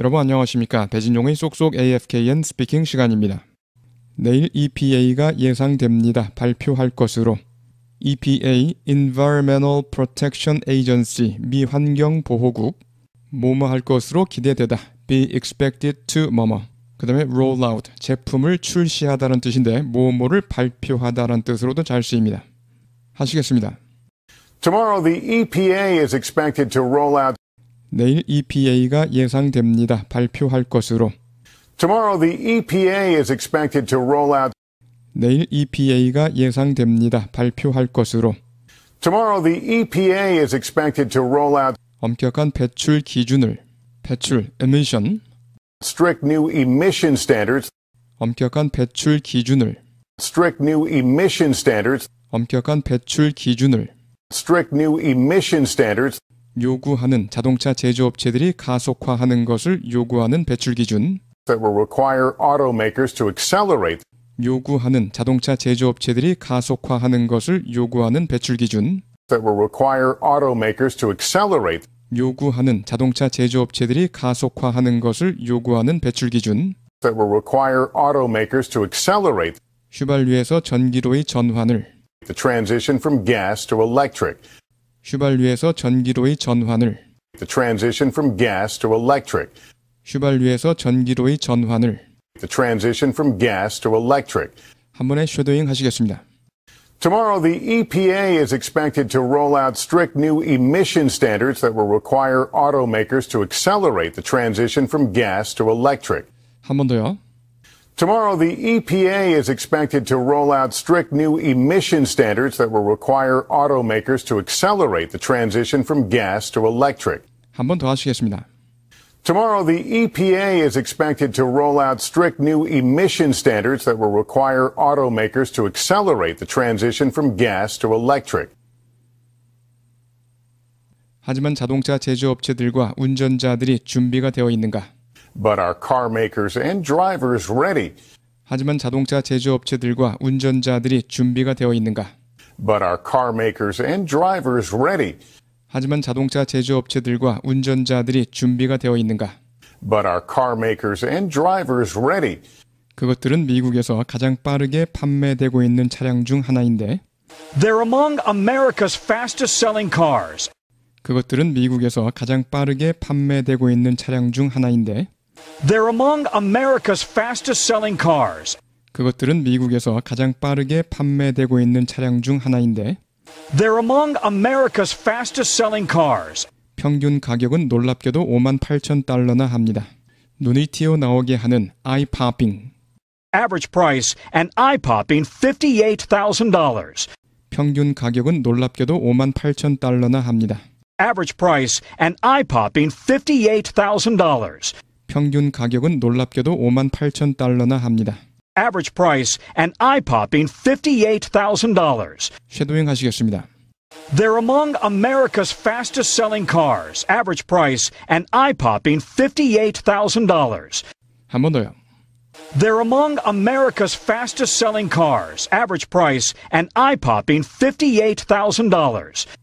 여러분 안녕하십니까. 배진종의 쏙쏙 AFKN 스피킹 시간입니다. 내일 EPA가 예상됩니다. 발표할 것으로. EPA Environmental Protection Agency 미 환경보호국 뭐뭐 할 것으로 기대되다. be expected to 뭐뭐 그 다음에 roll out 제품을 출시하다는 뜻인데 뭐뭐를 발표하다는 뜻으로도 잘 쓰입니다. 하시겠습니다. Tomorrow the EPA is expected to roll out 내일 EPA가 예상됩니다. 발표할 것으로. Tomorrow the EPA is expected to roll out 내일 EPA가 예상됩니다. 발표할 것으로. Tomorrow the EPA is expected to roll out 엄격한 배출 기준을 배출 emission strict new emission standards 엄격한 배출 기준을 strict new emission standards 엄격한 배출 기준을 strict new emission standards 요구하는 자동차 제조업체들이 가속화하는 것을 요구하는 배출 기준 요구하는 자동차 제조업체들이 가속화하는 것을 요구하는 배출 기준 요구하는 자동차 제조업체들이 가속화하는 것을 요구하는 배출 기준 휘발유에서 전기로의 전환을 휘발유에서 전기로의 전환을 The transition from gas to electric. 휘발유에서 전기로의 전환을 The transition from gas to electric. 한 번에 쉐도잉 하시겠습니다. Tomorrow, the EPA is expected to roll out strict new emission standards that will require automakers to accelerate the transition from gas to electric. 한번 더요. Tomorrow, the EPA is expected to roll out strict new emission standards that will require automakers to accelerate the transition from gas to electric. 한 번 더 하시겠습니다. Tomorrow, the EPA is expected to roll out strict new emission standards that will require automakers to accelerate the transition from gas to electric. 하지만 자동차 제조업체들과 운전자들이 준비가 되어 있는가? but our car makers and drivers ready. 하지만 자동차 제조업체들과 운전자들이 준비가 되어 있는가? But our car makers and drivers ready. 하지만 자동차 제조업체들과 운전자들이 준비가 되어 있는가? But our car makers and drivers ready. 그것들은 미국에서 가장 빠르게 판매되고 있는 차량 중 하나인데 They're among America's fastest selling cars. 그것들은 미국에서 가장 빠르게 판매되고 있는 차량 중 하나인데 They're among America's fastest selling cars. 그것들은 미국에서 가장 빠르게 판매되고 있는 차량 중 하나인데 They're among America's fastest selling cars. 평균 가격은 놀랍게도 5만 8천 달러나 합니다. 눈이 튀어나오게 하는 아이파핑. Average price an eye-popping $58,000. 평균 가격은 놀랍게도 5만 8천 달러나 합니다. Average price an eye-popping $58,000. 평균 가격은 놀랍게도 5만 8천 달러나 합니다. Average price an eye-popping $58,000. 쉐도잉 하시겠습니다. They're among America's fastest selling cars. Average price an eye-popping $58,000. 한번 더요. They're among America's fastest selling cars. Average price an eye-popping $58,000.